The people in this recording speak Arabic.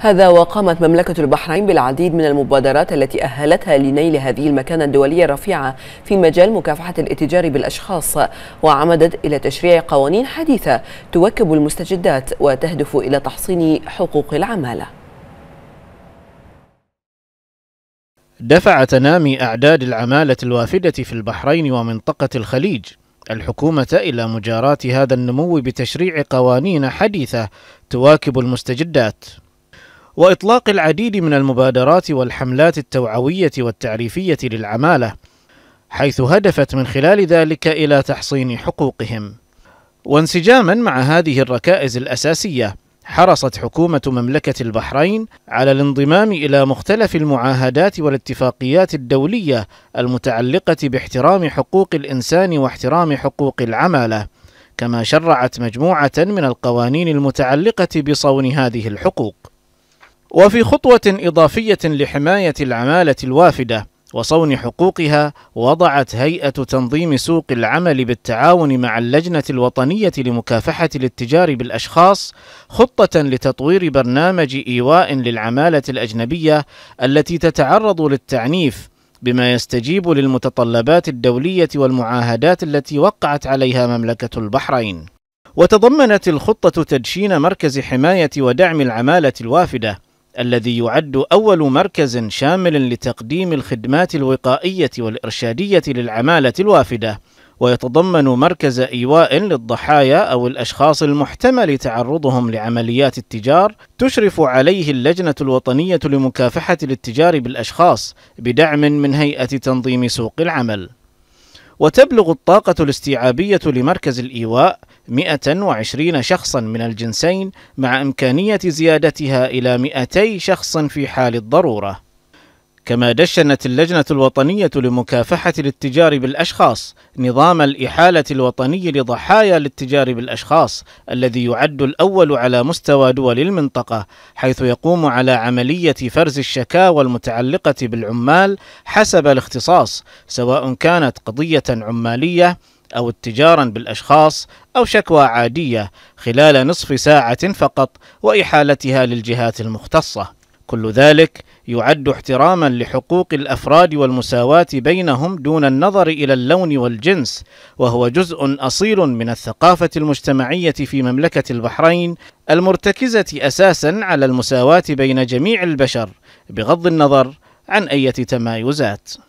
هذا وقامت مملكة البحرين بالعديد من المبادرات التي أهلتها لنيل هذه المكانة الدولية الرفيعة في مجال مكافحة الاتجار بالأشخاص وعمدت إلى تشريع قوانين حديثة تواكب المستجدات وتهدف إلى تحصين حقوق العمالة دفع تنامي أعداد العمالة الوافدة في البحرين ومنطقة الخليج الحكومة إلى مجاراة هذا النمو بتشريع قوانين حديثة تواكب المستجدات واطلاق العديد من المبادرات والحملات التوعويه والتعريفيه للعماله حيث هدفت من خلال ذلك الى تحصين حقوقهم وانسجاما مع هذه الركائز الاساسيه حرصت حكومه مملكه البحرين على الانضمام الى مختلف المعاهدات والاتفاقيات الدوليه المتعلقه باحترام حقوق الانسان واحترام حقوق العماله كما شرعت مجموعه من القوانين المتعلقه بصون هذه الحقوق وفي خطوة إضافية لحماية العمالة الوافدة وصون حقوقها وضعت هيئة تنظيم سوق العمل بالتعاون مع اللجنة الوطنية لمكافحة الاتجار بالأشخاص خطة لتطوير برنامج إيواء للعمالة الأجنبية التي تتعرض للتعنيف بما يستجيب للمتطلبات الدولية والمعاهدات التي وقعت عليها مملكة البحرين. وتضمنت الخطة تدشين مركز حماية ودعم العمالة الوافدة الذي يعد أول مركز شامل لتقديم الخدمات الوقائية والإرشادية للعمالة الوافدة ويتضمن مركز إيواء للضحايا أو الأشخاص المحتمل تعرضهم لعمليات التجار تشرف عليه اللجنة الوطنية لمكافحة الاتجار بالأشخاص بدعم من هيئة تنظيم سوق العمل وتبلغ الطاقة الاستيعابية لمركز الإيواء 120 شخصا من الجنسين مع إمكانية زيادتها إلى 200 شخص في حال الضرورة كما دشنت اللجنة الوطنية لمكافحة الاتجار بالأشخاص نظام الإحالة الوطني لضحايا الاتجار بالأشخاص الذي يعد الأول على مستوى دول المنطقة حيث يقوم على عملية فرز الشكاوى المتعلقة بالعمال حسب الاختصاص سواء كانت قضية عمالية أو اتجارا بالأشخاص أو شكوى عادية خلال نصف ساعة فقط وإحالتها للجهات المختصة كل ذلك يعد احتراما لحقوق الافراد والمساواه بينهم دون النظر الى اللون والجنس وهو جزء اصيل من الثقافه المجتمعيه في مملكه البحرين المرتكزه اساسا على المساواه بين جميع البشر بغض النظر عن ايه تمايزات